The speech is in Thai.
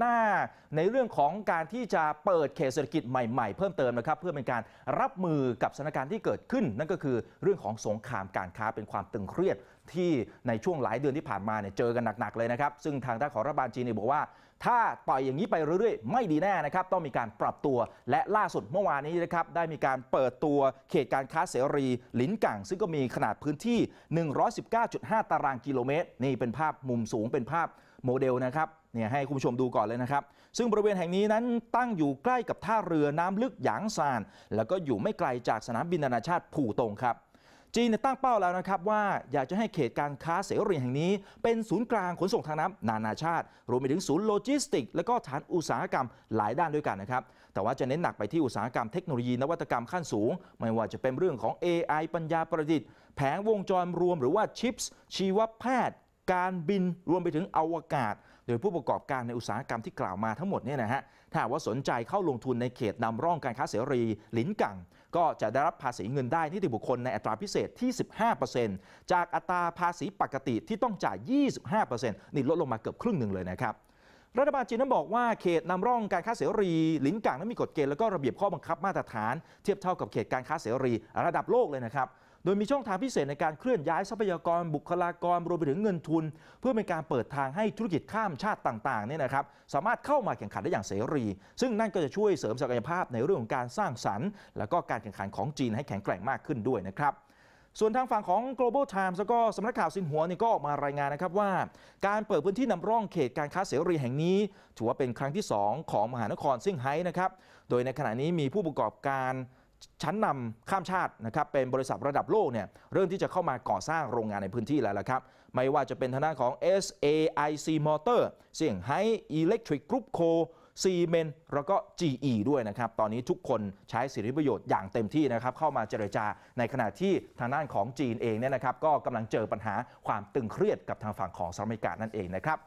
หน้าในเรื่องของการที่จะเปิดเขตเศรษฐกิจใหม่ ๆ เพิ่มเติมนะครับ เพื่อเป็นการรับมือกับสถานการณ์ที่เกิดขึ้น นั่นก็คือเรื่องของสงครามการค้าเป็นความตึงเครียดที่ในช่วงหลายเดือนที่ผ่านมาเนี่ยเจอกันหนักๆเลยนะครับ ซึ่งทางด้านของรัฐบาลจีนเนี่ยบอกว่า ถ้าปล่อยอย่างนี้ไปเรื่อยๆไม่ดีแน่นะครับ ต้องมีการปรับตัวและล่าสุดเมื่อวานนี้นะครับ ได้มีการเปิดตัวเขตการค้าเสรีหลินกังซึ่งก็มีขนาดพื้นที่ 119.5 ตารางกิโลเมตรนี่เป็นภาพมุมสูงเป็นภาพโมเดลนะครับเนี่ยให้คุณผู้ชมดูก่อนเลยนะครับ ซึ่งบริเวณแห่งนี้นั้นตั้งอยู่ใกล้กับ ท่าเรือน้ำลึกหยางซาน แล้วก็อยู่ไม่ไกลจากสนามบินนานาชาติผู่ตงครับ จีนตั้งเป้าแล้วนะครับ ว่าอยากจะให้เขตการค้าเสรีแห่งนี้ เป็นศูนย์กลางขนส่งทางน้ำนานาชาติ รวมไปถึงศูนย์โลจิสติก และก็ฐานอุตสาหกรรมหลายด้านด้วยกันนะครับ แต่ว่าจะเน้นหนักไปที่อุตสาหกรรมเทคโนโลยีนวัตกรรมขั้นสูง ไม่ว่าจะเป็นเรื่องของ AI ปัญญาประดิษฐ์ แผงวงจรรวมหรือว่าชิปส์ชีวแพทย์ การบิน รวมไปถึงอวกาศโดยผู้ประกอบการในอุตสาหกรรมที่กล่าวมาทั้งหมดเนี่ยนะฮะ ถ้าว่าสนใจเข้าลงทุนในเขตนำร่องการค้าเสรีลิ้นกัง ก็จะได้รับภาษีเงินได้นิติบุคคลในอัตราพิเศษที่ 15%จากอัตราภาษีปกติที่ต้องจ่าย 25%นี่ลดลงมาเกือบครึ่งหนึ่งเลยนะครับ รัฐบาลจีนนั้นบอกว่าเขตนำร่องการค้าเสรีลิ้นกังนั้นมีกฎเกณฑ์แล้วก็ระเบียบข้อบังคับมาตรฐาน เทียบเท่ากับเขตการค้าเสรีระดับโลกเลยนะครับโดยมีช่องทางพิเศษในการเคลื่อนย้ายทรัพยากรบุคลากรรวมไปถึงเงินทุน เพื่อเป็นการเปิดทางให้ธุรกิจข้ามชาติต่างๆเนี่ยนะครับสามารถเข้ามาแข่งขันได้อย่างเสรี ซึ่งนั่นก็จะช่วยเสริมศักยภาพในเรื่องของการสร้างสรรค์ และก็การแข่งขันของจีนให้แข็งแกร่งมากขึ้นด้วยนะครับ ส่วนทางฝั่งของ global times แล้วก็สำนักข่าวสินหัวนี่ก็ออกมารายงานนะครับว่า การเปิดพื้นที่นำร่องเขตการค้าเสรีแห่งนี้ถือว่าเป็นครั้งที่ 2 ของมหานครซิ่งไฮ้นะครับโดยในขณะนี้มีผู้ประกอบการชั้นนำข้ามชาตินะครับเป็นบริษัทระดับโลกเนี่ยเริ่มที่จะเข้ามาก่อสร้างโรงงานในพื้นที่แล้วละครับ ไม่ว่าจะเป็นทางด้านของ SAIC Motor เสี่ยงไฮิเล็กทริกกรุ๊ปโคซีเมนแล้วก็ GE ด้วยนะครับ ตอนนี้ทุกคนใช้สิทธิประโยชน์อย่างเต็มที่นะครับเข้ามาเจรจาในขณะที่ทางด้านของจีนเองเนี่ยนะครับก็กำลังเจอปัญหาความตึงเครียดกับทางฝั่งของสหรัฐอเมริกานั่นเองนะครับ